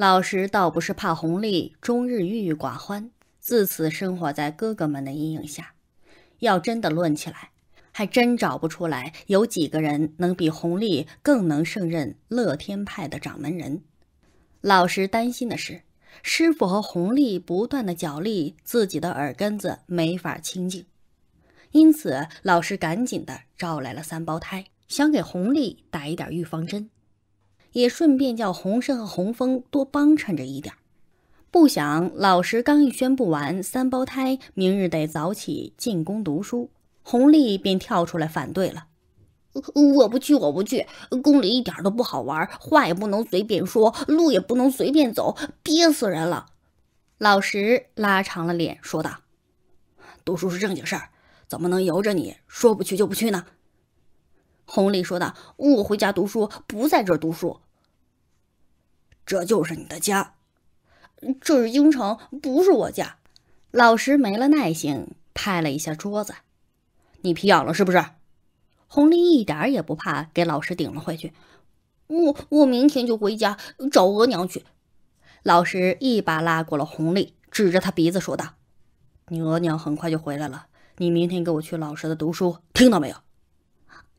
老实倒不是怕红历终日郁郁寡欢，自此生活在哥哥们的阴影下。要真的论起来，还真找不出来有几个人能比红历更能胜任乐天派的掌门人。老实担心的是，师傅和红历不断的角力，自己的耳根子没法清净。因此，老师赶紧的招来了三胞胎，想给红历打一点预防针。也顺便叫洪胜和洪峰多帮衬着一点儿。不想老石刚一宣布完，三胞胎明日得早起进宫读书，洪丽便跳出来反对了：“我不去，我不去！宫里一点都不好玩，话也不能随便说，路也不能随便走，憋死人了。”老石拉长了脸说道：“读书是正经事儿，怎么能由着你说不去就不去呢？”红丽说道：“我回家读书，不在这儿读书。这就是你的家，这是京城，不是我家。”老师没了耐性，拍了一下桌子：“你皮痒了是不是？”红丽一点也不怕，给老师顶了回去：“我我明天就回家找额娘去。”老师一把拉过了红丽，指着他鼻子说道：“你额娘很快就回来了，你明天给我去老师的读书，听到没有？”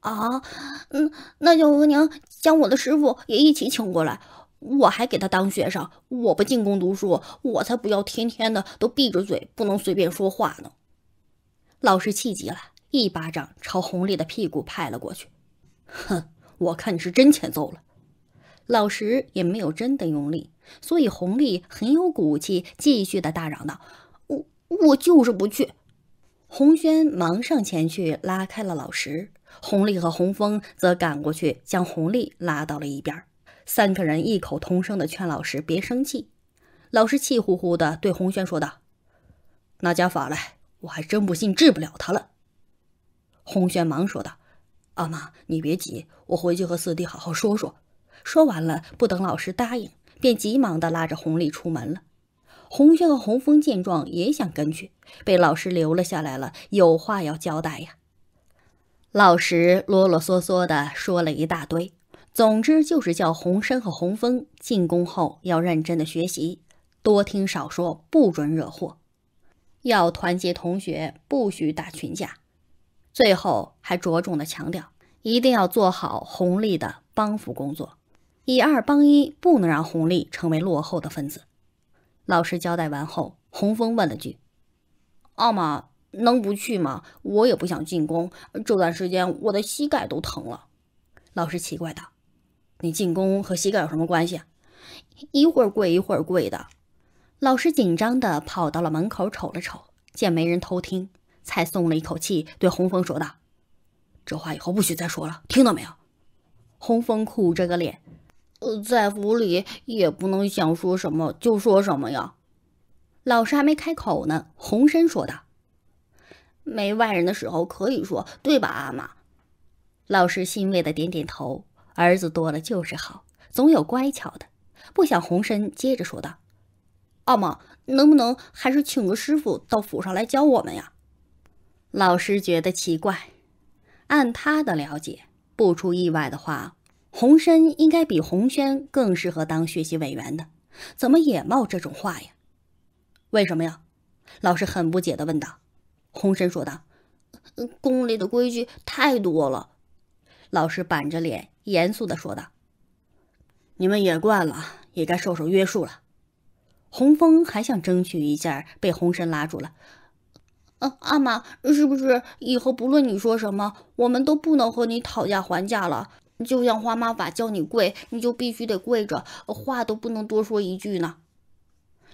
啊，嗯，那就额娘将我的师傅也一起请过来，我还给他当学生。我不进宫读书，我才不要天天的都闭着嘴，不能随便说话呢。老师气急了，一巴掌朝红丽的屁股拍了过去。哼，我看你是真欠揍了。老十也没有真的用力，所以红丽很有骨气，继续的大嚷道：“我我就是不去。”红轩忙上前去拉开了老十。红丽和洪峰则赶过去，将红丽拉到了一边。三个人异口同声地劝老师别生气。老师气呼呼地对洪轩说道：“拿家法来，我还真不信治不了他了。”洪轩忙说道：“阿妈，你别急，我回去和四弟好好说说。”说完了，不等老师答应，便急忙地拉着红丽出门了。洪轩和洪峰见状也想跟去，被老师留了下来了，有话要交代呀。老师啰啰嗦嗦的说了一大堆，总之就是叫洪深和洪峰进宫后要认真的学习，多听少说，不准惹祸，要团结同学，不许打群架。最后还着重的强调，一定要做好红利的帮扶工作，以二帮一，不能让红利成为落后的分子。老师交代完后，洪峰问了句：“奥玛。”能不去吗？我也不想进宫。这段时间我的膝盖都疼了。老师奇怪道：“你进宫和膝盖有什么关系？”一会儿跪一会儿跪的。老师紧张的跑到了门口瞅了瞅，见没人偷听，才松了一口气，对洪峰说道：“这话以后不许再说了，听到没有？”洪峰苦着个脸：“呃，在府里也不能想说什么就说什么呀。”老师还没开口呢，洪深说道。没外人的时候可以说，对吧，阿玛？老师欣慰的点点头。儿子多了就是好，总有乖巧的。不想红参接着说道：“阿玛，能不能还是请个师傅到府上来教我们呀？”老师觉得奇怪，按他的了解，不出意外的话，红参应该比红轩更适合当学习委员的，怎么也冒这种话呀？为什么呀？老师很不解的问道。洪深说道：“宫里的规矩太多了。”老师板着脸，严肃的说道：“你们也惯了，也该受受约束了。”洪峰还想争取一下，被洪深拉住了。“嗯，阿玛，是不是以后不论你说什么，我们都不能和你讨价还价了？就像花妈法叫你跪，你就必须得跪着，话都不能多说一句呢？”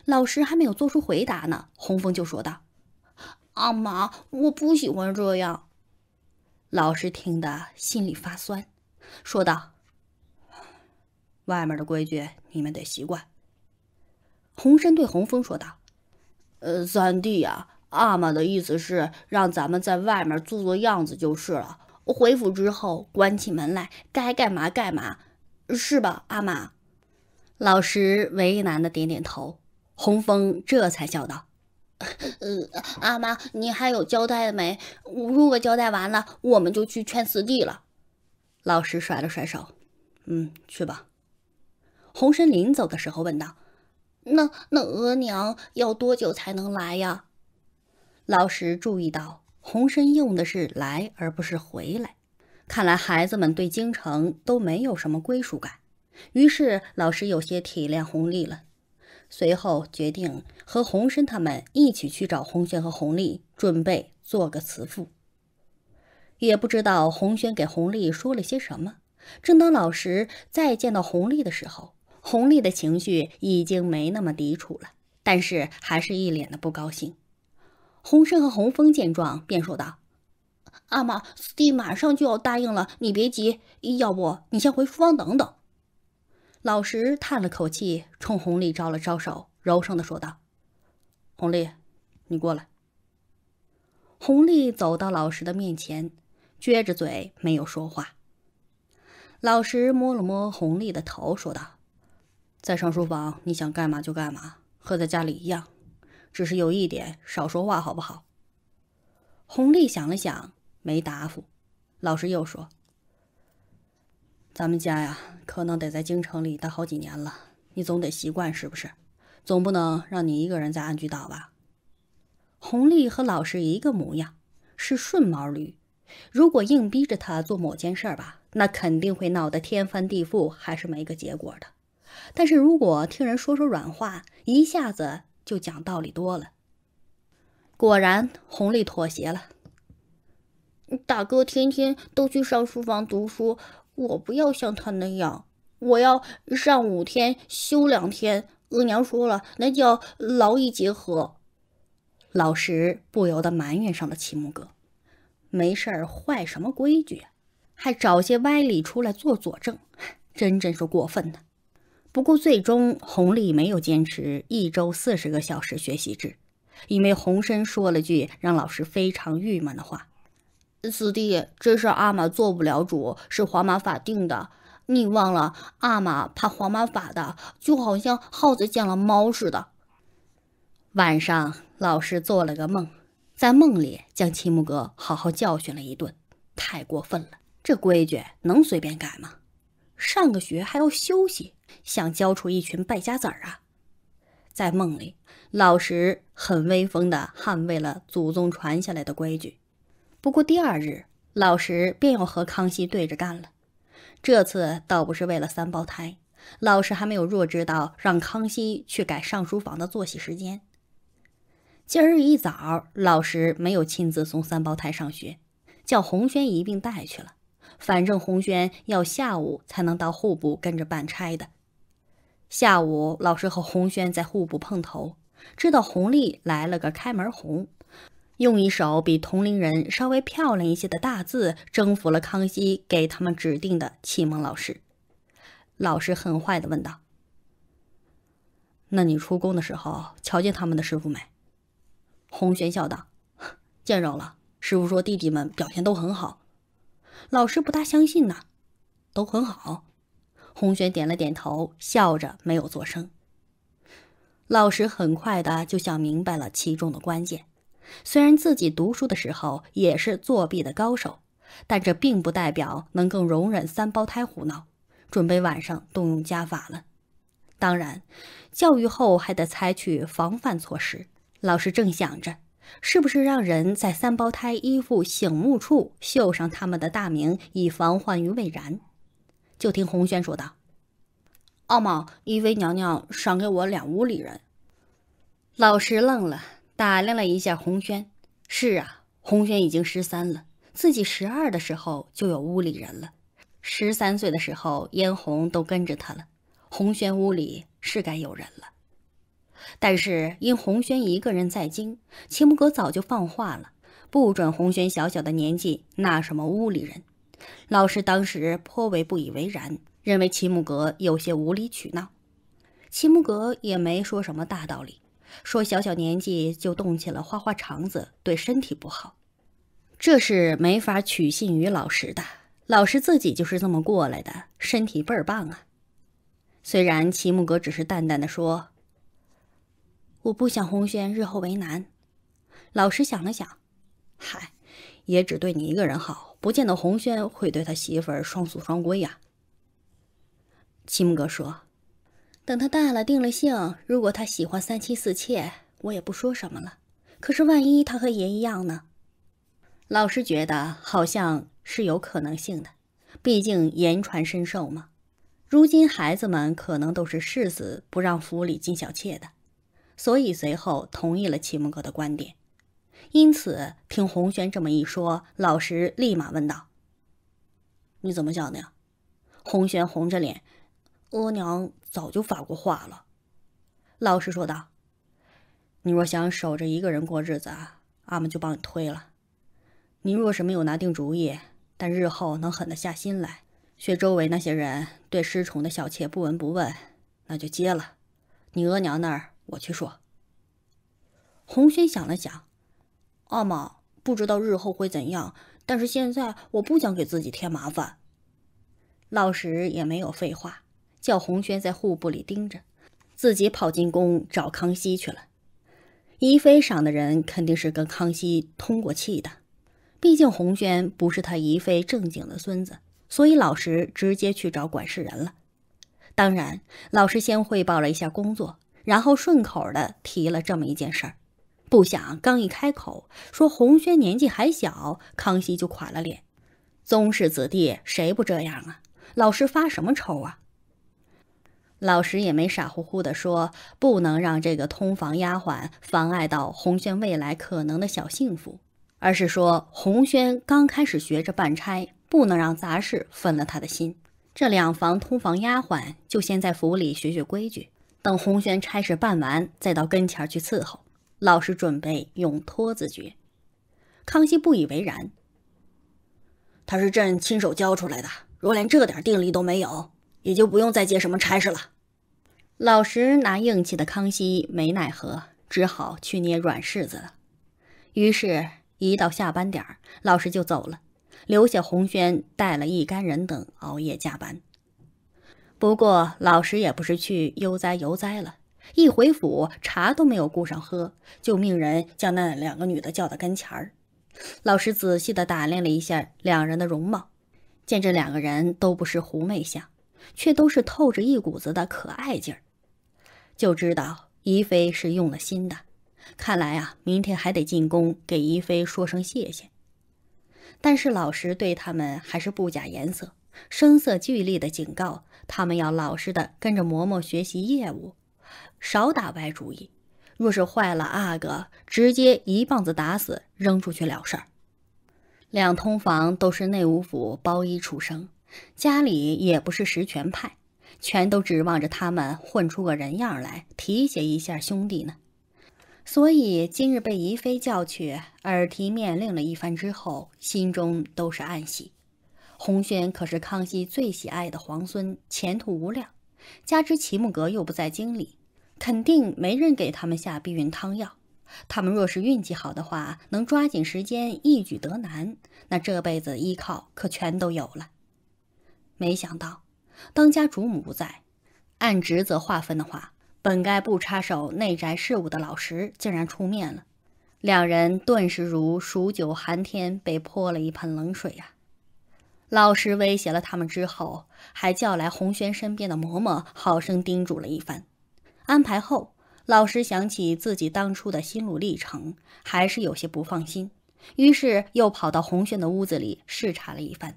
老师还没有做出回答呢，洪峰就说道。阿玛，我不喜欢这样。老师听得心里发酸，说道：“外面的规矩，你们得习惯。”洪深对洪峰说道：“呃，三弟呀，阿玛的意思是让咱们在外面做做样子就是了。回府之后，关起门来，该干嘛干嘛，是吧，阿玛？”老师为难的点点头。洪峰这才笑道。呃，阿妈，你还有交代没？如果交代完了，我们就去劝四弟了。老师甩了甩手，嗯，去吧。红参临走的时候问道：“那那额娘要多久才能来呀？”老师注意到红参用的是“来”而不是“回来”，看来孩子们对京城都没有什么归属感。于是老师有些体谅红丽了。随后决定和洪深他们一起去找洪轩和洪丽，准备做个慈父。也不知道洪轩给洪丽说了些什么。正当老石再见到洪丽的时候，洪丽的情绪已经没那么抵触了，但是还是一脸的不高兴。洪深和洪峰见状便说道：“阿玛，四弟马上就要答应了，你别急，要不你先回书房等等。”老石叹了口气，冲红丽招了招手，柔声的说道：“红丽，你过来。”红丽走到老石的面前，撅着嘴没有说话。老石摸了摸红丽的头，说道：“在上书房，你想干嘛就干嘛，和在家里一样，只是有一点，少说话，好不好？”红丽想了想，没答复。老师又说。咱们家呀，可能得在京城里待好几年了，你总得习惯是不是？总不能让你一个人在安居岛吧？红丽和老师一个模样，是顺毛驴。如果硬逼着他做某件事吧，那肯定会闹得天翻地覆，还是没个结果的。但是如果听人说说软话，一下子就讲道理多了。果然，红丽妥协了。大哥天天都去上书房读书。我不要像他那样，我要上五天休两天。额娘说了，那叫劳逸结合。老师不由得埋怨上了齐木格：“没事儿坏什么规矩，还找些歪理出来做佐证，真真是过分呐。不过最终，红利没有坚持一周四十个小时学习制，因为洪深说了句让老师非常郁闷的话。四弟，这事儿阿玛做不了主，是皇马法定的。你忘了阿玛怕皇马法的，就好像耗子见了猫似的。晚上，老师做了个梦，在梦里将齐木格好好教训了一顿。太过分了，这规矩能随便改吗？上个学还要休息，想教出一群败家子儿啊！在梦里，老师很威风地捍卫了祖宗传下来的规矩。不过第二日，老石便要和康熙对着干了。这次倒不是为了三胞胎，老石还没有弱智到让康熙去改尚书房的作息时间。今日一早，老石没有亲自送三胞胎上学，叫红轩一并带去了。反正红轩要下午才能到户部跟着办差的。下午，老师和红轩在户部碰头，知道红利来了个开门红。用一手比同龄人稍微漂亮一些的大字，征服了康熙给他们指定的启蒙老师。老师很坏的问道：“那你出宫的时候，瞧见他们的师傅没？”洪玄笑道：“见着了。师傅说弟弟们表现都很好。”老师不大相信呢，“都很好。”洪玄点了点头，笑着没有作声。老师很快的就想明白了其中的关键。虽然自己读书的时候也是作弊的高手，但这并不代表能够容忍三胞胎胡闹。准备晚上动用家法了。当然，教育后还得采取防范措施。老师正想着，是不是让人在三胞胎衣服醒目处绣上他们的大名，以防患于未然。就听洪轩说道：“奥毛，一位娘娘赏给我两屋里人。”老师愣了。打量了一下红轩，是啊，红轩已经十三了。自己十二的时候就有屋里人了，十三岁的时候嫣红都跟着他了。红轩屋里是该有人了，但是因红轩一个人在京，齐木格早就放话了，不准红轩小小的年纪那什么屋里人。老师当时颇为不以为然，认为齐木格有些无理取闹。齐木格也没说什么大道理。说小小年纪就动起了花花肠子，对身体不好，这是没法取信于老师的。老师自己就是这么过来的，身体倍儿棒啊。虽然齐木格只是淡淡的说：“我不想红轩日后为难。”老师想了想，嗨，也只对你一个人好，不见得红轩会对他媳妇儿双宿双归呀。齐木格说。等他大了，定了性，如果他喜欢三妻四妾，我也不说什么了。可是万一他和爷一样呢？老师觉得好像是有可能性的，毕竟言传身受嘛。如今孩子们可能都是世子，不让府里进小妾的，所以随后同意了齐木哥的观点。因此，听洪轩这么一说，老师立马问道：“你怎么想的呀？”洪轩红着脸：“额娘。”早就发过话了，老实说道：“你若想守着一个人过日子啊，阿玛就帮你推了；你若是没有拿定主意，但日后能狠得下心来，学周围那些人对失宠的小妾不闻不问，那就接了。你额娘那儿我去说。”洪轩想了想，阿玛不知道日后会怎样，但是现在我不想给自己添麻烦。老石也没有废话。叫红轩在户部里盯着，自己跑进宫找康熙去了。怡妃赏的人肯定是跟康熙通过气的，毕竟红轩不是他怡妃正经的孙子，所以老石直接去找管事人了。当然，老师先汇报了一下工作，然后顺口的提了这么一件事儿。不想刚一开口说红轩年纪还小，康熙就垮了脸。宗室子弟谁不这样啊？老师发什么愁啊？老十也没傻乎乎地说不能让这个通房丫鬟妨碍到红轩未来可能的小幸福，而是说红轩刚开始学着办差，不能让杂事分了他的心。这两房通房丫鬟就先在府里学学规矩，等红轩差事办完，再到跟前去伺候。老师准备用托字诀，康熙不以为然。他是朕亲手教出来的，若连这点定力都没有。也就不用再接什么差事了。老实拿硬气的康熙没奈何，只好去捏软柿子了。于是，一到下班点老实就走了，留下洪轩带了一干人等熬夜加班。不过，老实也不是去悠哉悠哉了，一回府茶都没有顾上喝，就命人将那两个女的叫到跟前儿。老实仔细的打量了一下两人的容貌，见这两个人都不是狐媚相。却都是透着一股子的可爱劲儿，就知道怡妃是用了心的。看来啊，明天还得进宫给怡妃说声谢谢。但是老十对他们还是不假颜色，声色俱厉的警告他们要老实的跟着嬷嬷学习业务，少打歪主意。若是坏了阿哥，直接一棒子打死，扔出去了事儿。两通房都是内务府包衣出生，家里也不是实权派，全都指望着他们混出个人样来，提携一下兄弟呢。所以今日被宜妃叫去耳提面令了一番之后，心中都是暗喜。洪宣可是康熙最喜爱的皇孙，前途无量。加之齐木格又不在京里，肯定没人给他们下避孕汤药。他们若是运气好的话，能抓紧时间一举得男，那这辈子依靠可全都有了。没想到，当家主母不在，按职责划分的话，本该不插手内宅事务的老石竟然出面了。两人顿时如数九寒天被泼了一盆冷水呀！老石威胁了他们之后，还叫来红轩身边的嬷嬷，好生叮嘱了一番。安排后，老石想起自己当初的心路历程，还是有些不放心，于是又跑到红轩的屋子里视察了一番。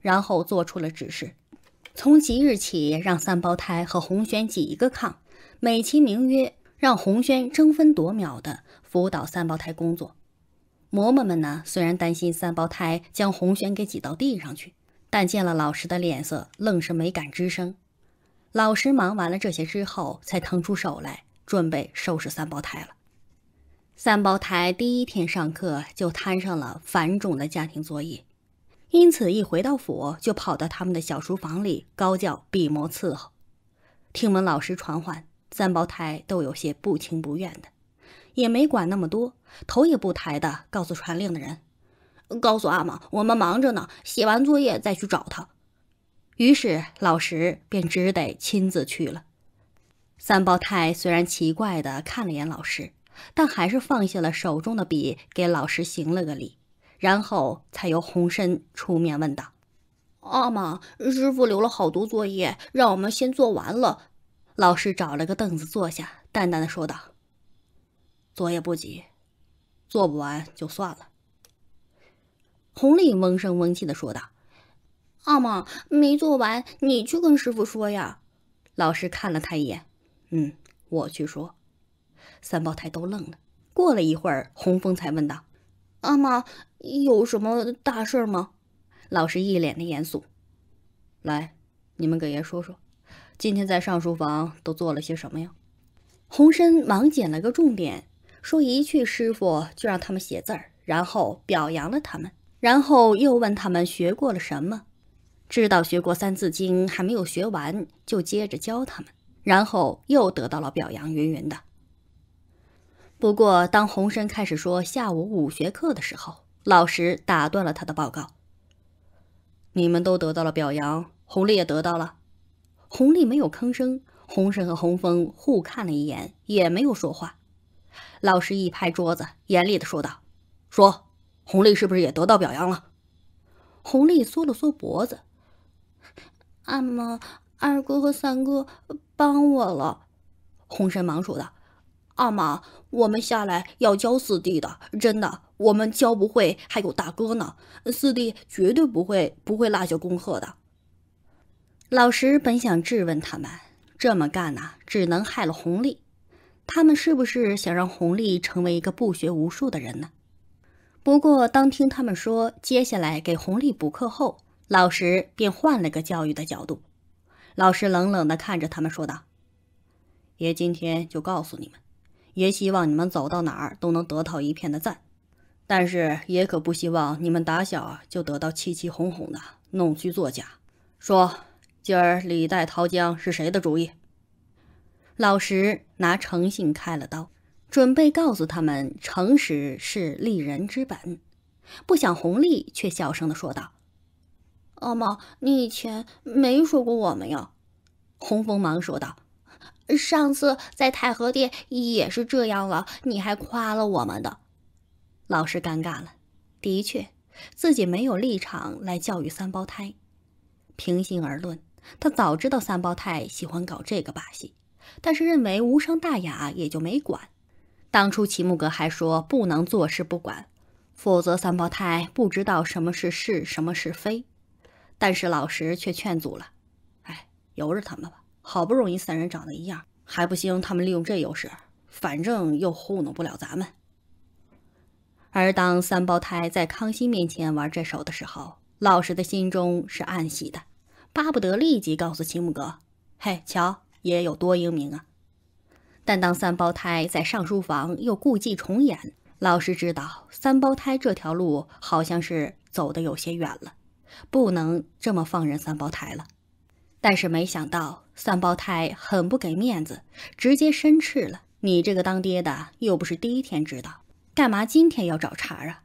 然后做出了指示，从即日起让三胞胎和洪轩挤一个炕，美其名曰让洪轩争分夺秒地辅导三胞胎工作。嬷嬷们呢，虽然担心三胞胎将洪轩给挤到地上去，但见了老师的脸色，愣是没敢吱声。老师忙完了这些之后，才腾出手来准备收拾三胞胎了。三胞胎第一天上课就摊上了繁重的家庭作业。因此，一回到府，就跑到他们的小书房里高叫闭谋伺候。听闻老师传唤，三胞胎都有些不情不愿的，也没管那么多，头也不抬的告诉传令的人：“告诉阿玛，我们忙着呢，写完作业再去找他。”于是，老师便只得亲自去了。三胞胎虽然奇怪的看了眼老师，但还是放下了手中的笔，给老师行了个礼。然后才由洪深出面问道：“阿玛，师傅留了好多作业，让我们先做完了。”老师找了个凳子坐下，淡淡的说道：“作业不急，做不完就算了。”洪丽嗡声嗡气的说道：“阿玛，没做完，你去跟师傅说呀。”老师看了他一眼，嗯，我去说。三胞胎都愣了。过了一会儿，洪峰才问道：“阿玛。”有什么大事吗？老师一脸的严肃。来，你们给爷说说，今天在上书房都做了些什么呀？洪深忙捡了个重点，说一去师傅就让他们写字儿，然后表扬了他们，然后又问他们学过了什么，知道学过《三字经》还没有学完，就接着教他们，然后又得到了表扬。云云的。不过，当洪深开始说下午武学课的时候，老师打断了他的报告：“你们都得到了表扬，红利也得到了。”红利没有吭声，红婶和红峰互看了一眼，也没有说话。老师一拍桌子，严厉的说道：“说，红利是不是也得到表扬了？”红利缩了缩脖子：“阿妈，二哥和三哥帮我了。”红生忙说道：“阿妈，我们下来要教四弟的，真的。”我们教不会还有大哥呢，四弟绝对不会不会落下功课的。老师本想质问他们这么干呐，只能害了红利。他们是不是想让红利成为一个不学无术的人呢？不过，当听他们说接下来给红利补课后，老师便换了个教育的角度。老师冷冷地看着他们说道：“爷今天就告诉你们，爷希望你们走到哪儿都能得到一片的赞。”但是爷可不希望你们打小就得到气气哄哄的弄虚作假。说，今儿李代桃僵是谁的主意？老石拿诚信开了刀，准备告诉他们，诚实是立人之本。不想红历却小声的说道：“阿玛，你以前没说过我们呀。”红峰忙说道：“上次在太和殿也是这样了，你还夸了我们的。”老师尴尬了，的确，自己没有立场来教育三胞胎。平心而论，他早知道三胞胎喜欢搞这个把戏，但是认为无伤大雅，也就没管。当初齐木格还说不能坐视不管，否则三胞胎不知道什么是是，什么是非。但是老师却劝阻了：“哎，由着他们吧。好不容易三人长得一样，还不行？他们利用这优势，反正又糊弄不了咱们。”而当三胞胎在康熙面前玩这手的时候，老实的心中是暗喜的，巴不得立即告诉齐木格：“嘿，瞧爷有多英明啊！”但当三胞胎在上书房又故伎重演，老实知道三胞胎这条路好像是走得有些远了，不能这么放任三胞胎了。但是没想到三胞胎很不给面子，直接申斥了：“你这个当爹的又不是第一天知道。”干嘛今天要找茬啊？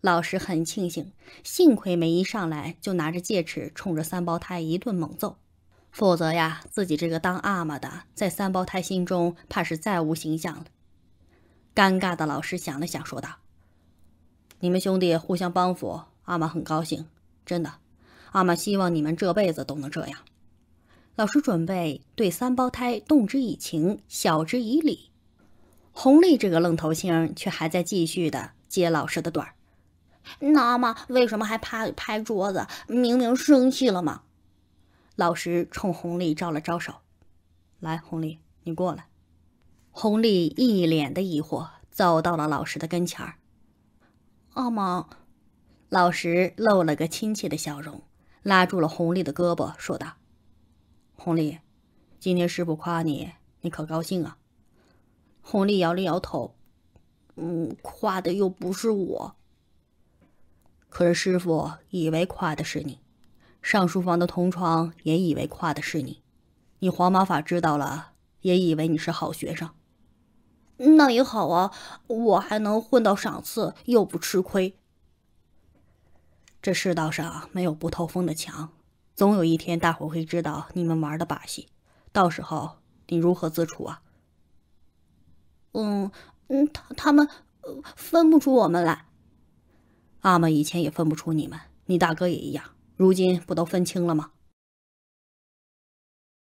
老师很庆幸，幸亏没一上来就拿着戒尺冲着三胞胎一顿猛揍，否则呀，自己这个当阿玛的在三胞胎心中怕是再无形象了。尴尬的老师想了想，说道：“你们兄弟互相帮扶，阿玛很高兴，真的。阿玛希望你们这辈子都能这样。”老师准备对三胞胎动之以情，晓之以理。红历这个愣头青却还在继续的接老师的短儿。妈妈为什么还拍拍桌子？明明生气了吗？老师冲红历招了招手，来，红历，你过来。红历一脸的疑惑，走到了老师的跟前儿。阿妈。老师露了个亲切的笑容，拉住了红历的胳膊，说道：“红历，今天师傅夸你，你可高兴啊。”红丽摇了摇头，嗯，夸的又不是我。可是师傅以为夸的是你，上书房的同窗也以为夸的是你，你黄马法知道了也以为你是好学生。那也好啊，我还能混到赏赐，又不吃亏。这世道上没有不透风的墙，总有一天大伙会知道你们玩的把戏，到时候你如何自处啊？嗯嗯，他他们分不出我们来。阿玛以前也分不出你们，你大哥也一样，如今不都分清了吗？